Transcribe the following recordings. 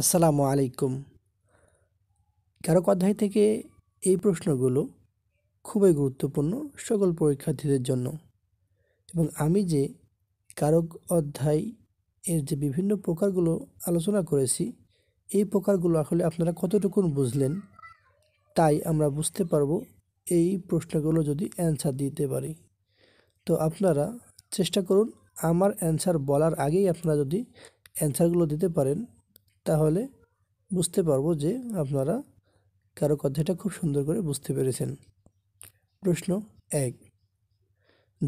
আসসালামু আলাইকুম কারক অধ্যায় থেকে এই প্রশ্নগুলো খুবই গুরুত্বপূর্ণ সকল পরীক্ষার্থীদের জন্য এবং আমি যে কারক অধ্যায় এর যে বিভিন্ন প্রকারগুলো আলোচনা করেছি এই প্রকারগুলো আসলে আপনারা কতটুকু বুঝলেন তাই আমরা বুঝতে পারবো এই প্রশ্নগুলো যদি অ্যান্সার দিতে পারি তো আপনারা চেষ্টা করুন আমার অ্যান্সার বলার আগেই আপনারা যদি অ্যান্সারগুলো দিতে পারেন তাহলে বুঝতে পারবো যে আপনারা কারো কথাটা খুব সুন্দর করে বুঝতে পেরেছেন প্রশ্ন এক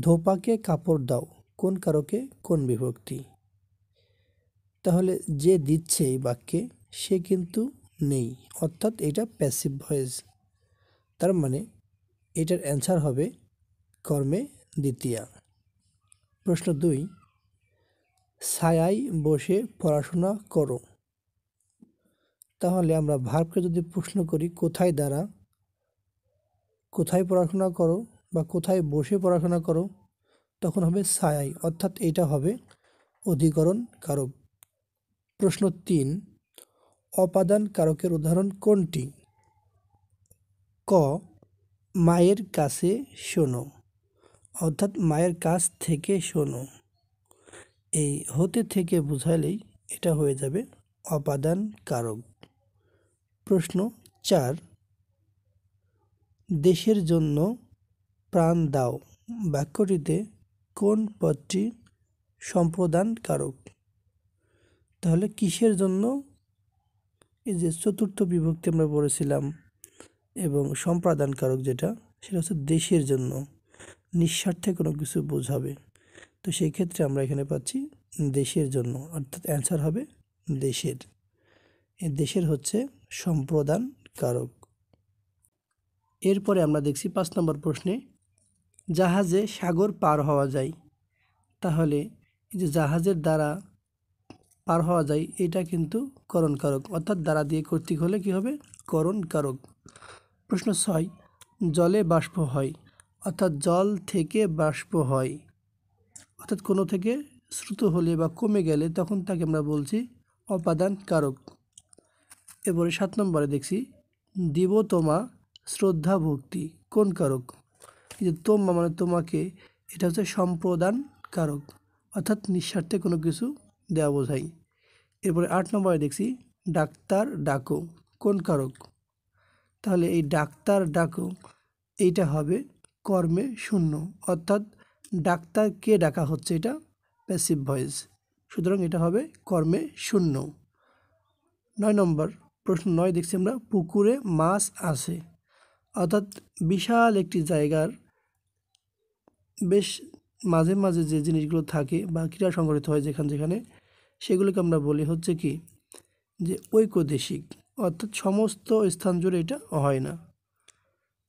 ধোপাকে কাপড় দাও কোন কারকে কোন বিভক্তি তাহলে যে দিচ্ছে এই বাক্যে সে কিন্তু নেই অর্থাৎ এটা প্যাসিভ ভয়েস তার মানে এটার অ্যান্সার হবে কর্মে দ্বিতীয়া প্রশ্ন দুই ছায়ায় বসে পড়াশোনা করো তাহলে আমরা ভার্বকে যদি প্রশ্ন করি কোথায় দাঁড়া কোথায় পড়াশোনা করো বা কোথায় বসে পড়াশোনা করো তখন হবে সায়াই অর্থাৎ এটা হবে অধিকরণ কারক প্রশ্ন তিন অপাদান কারকের উদাহরণ কোনটি ক মায়ের কাছে শোনো অর্থাৎ মায়ের কাছ থেকে শোনো এই হতে থেকে বুঝালেই এটা হয়ে যাবে অপাদান কারক প্রশ্ন চার দেশের জন্য প্রাণ দাও বাক্যটিতে কোন পদটি সম্প্রদানকারক তাহলে কিসের জন্য এই যে চতুর্থ বিভক্তি আমরা পড়েছিলাম এবং সম্প্রদানকারক যেটা সেটা হচ্ছে দেশের জন্য নিঃস্বার্থে কোনো কিছু বোঝাবে তো সেই ক্ষেত্রে আমরা এখানে পাচ্ছি দেশের জন্য অর্থাৎ অ্যান্সার হবে দেশের এ দেশের হচ্ছে সম্প্রদান কারক এরপরে আমরা দেখছি পাঁচ নম্বর প্রশ্নে জাহাজে সাগর পার হওয়া যায় তাহলে যে জাহাজের দ্বারা পার হওয়া যায় এটা কিন্তু করণকারক অর্থাৎ দ্বারা দিয়ে কর্তৃক হলে কী হবে করণকারক প্রশ্ন ছয় জলে বাষ্প হয় অর্থাৎ জল থেকে বাষ্প হয় অর্থাৎ কোনো থেকে শ্রুত হলে বা কমে গেলে তখন তাকে আমরা বলছি অপাদান কারক এবারে সাত নম্বরে দেখছি দিব তোমা শ্রদ্ধা ভক্তি কোন কারক যে তোমা মানে তোমাকে এটা হচ্ছে সম্প্রদান কারক অর্থাৎ নিঃস্বার্থে কোনো কিছু দেওয়া বোঝাই এরপরে আট নম্বরে দেখছি ডাক্তার ডাকো কোন কারক তাহলে এই ডাক্তার ডাকো এইটা হবে কর্মে শূন্য অর্থাৎ ডাক্তার কে ডাকা হচ্ছে এটা প্যাসিভ ভয়েস সুতরাং এটা হবে কর্মে শূন্য নয় নম্বর প্রশ্ন নয় দেখছি আমরা পুকুরে মাছ আছে অর্থাৎ বিশাল একটি জায়গার বেশ মাঝে মাঝে যে জিনিসগুলো থাকে বা ক্রীড়া সংগঠিত হয় যেখানে যেখানে সেগুলোকে আমরা বলি হচ্ছে কি যে ঐক্যদেশিক অর্থাৎ সমস্ত স্থান জুড়ে এটা হয় না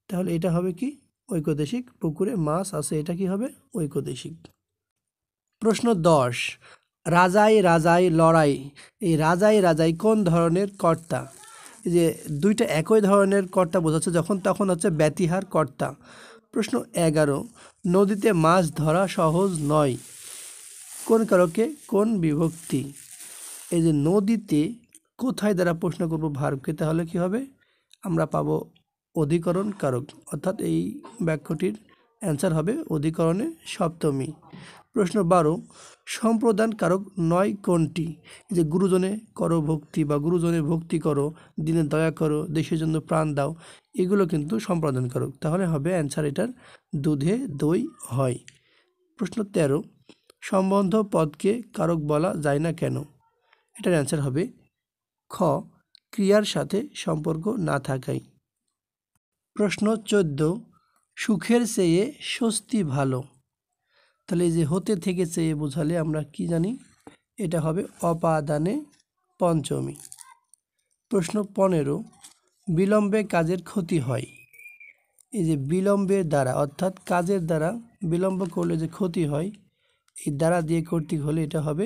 তাহলে এটা হবে কি ঐক্যদেশিক পুকুরে মাছ আছে এটা কি হবে ঐক্যদেশিক প্রশ্ন দশ রাজাই রাজাই লড়াই এই রাজাই রাজাই কোন ধরনের কর্তা এই যে দুইটা একই ধরনের কর্তা বোঝাচ্ছে যখন তখন হচ্ছে ব্যতিহার কর্তা প্রশ্ন এগারো নদীতে মাছ ধরা সহজ নয় কোন কারকে কোন বিভক্তি এই যে নদীতে কোথায় দ্বারা প্রশ্ন করবো ভারকে তাহলে কি হবে আমরা পাব অধিকরণ কারক অর্থাৎ এই বাক্যটির অ্যান্সার হবে অধিকরণে সপ্তমী প্রশ্ন বারো সম্প্রদান কারক নয় কোনটি যে গুরুজনে করো ভক্তি বা গুরুজনে ভক্তি করো দিনে দয়া করো দেশের জন্য প্রাণ দাও এগুলো কিন্তু সম্প্রদান কারক তাহলে হবে অ্যান্সার এটার দুধে দই হয় প্রশ্ন তেরো সম্বন্ধ পদকে কারক বলা যায় না কেন এটার অ্যান্সার হবে খ ক্রিয়ার সাথে সম্পর্ক না থাকাই প্রশ্ন চোদ্দ সুখের চেয়ে স্বস্তি ভালো তাহলে এই যে হতে থেকেছে এ বোঝালে আমরা কি জানি এটা হবে অপাদানে পঞ্চমী প্রশ্ন পনেরো বিলম্বে কাজের ক্ষতি হয় এই যে বিলম্বের দ্বারা অর্থাৎ কাজের দ্বারা বিলম্ব করলে যে ক্ষতি হয় এই দ্বারা দিয়ে কর্তৃক হলে এটা হবে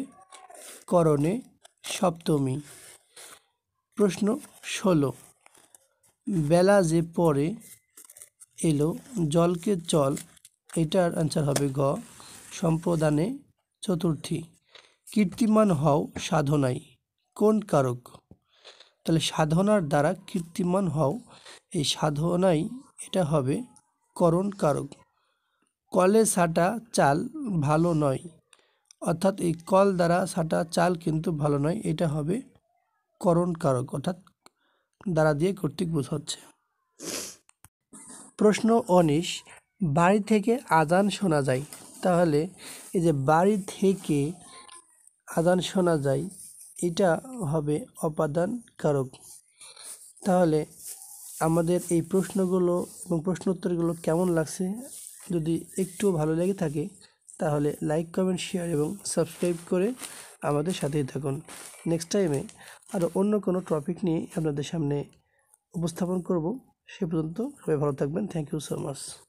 করণে সপ্তমী প্রশ্ন ষোলো বেলা যে পরে এলো জলকে চল এটার আনসার হবে গ সম্প্রদানে চতুর্থী কীর্তিমান হও সাধনাই কোন কারক তাহলে সাধনার দ্বারা কীর্তিমান হও এই সাধনাই এটা হবে করণ কারক কলে সাটা চাল ভালো নয় অর্থাৎ এই কল দ্বারা সাটা চাল কিন্তু ভালো নয় এটা হবে করণ কারক অর্থাৎ দ্বারা দিয়ে কর্তৃক বোঝাচ্ছে প্রশ্ন অনিশ বাড়ি থেকে আজান শোনা যায় তাহলে এই যে বাড়ি থেকে আদান শোনা যায় এটা হবে অপাদান কারক তাহলে আমাদের এই প্রশ্নগুলো এবং প্রশ্ন উত্তরগুলো কেমন লাগছে যদি একটু ভালো লেগে থাকে তাহলে লাইক কমেন্ট শেয়ার এবং সাবস্ক্রাইব করে আমাদের সাথেই থাকুন নেক্সট টাইমে আরও অন্য কোনো টপিক নিয়ে আপনাদের সামনে উপস্থাপন করব সে পর্যন্ত সবাই ভালো থাকবেন থ্যাংক ইউ সো মাচ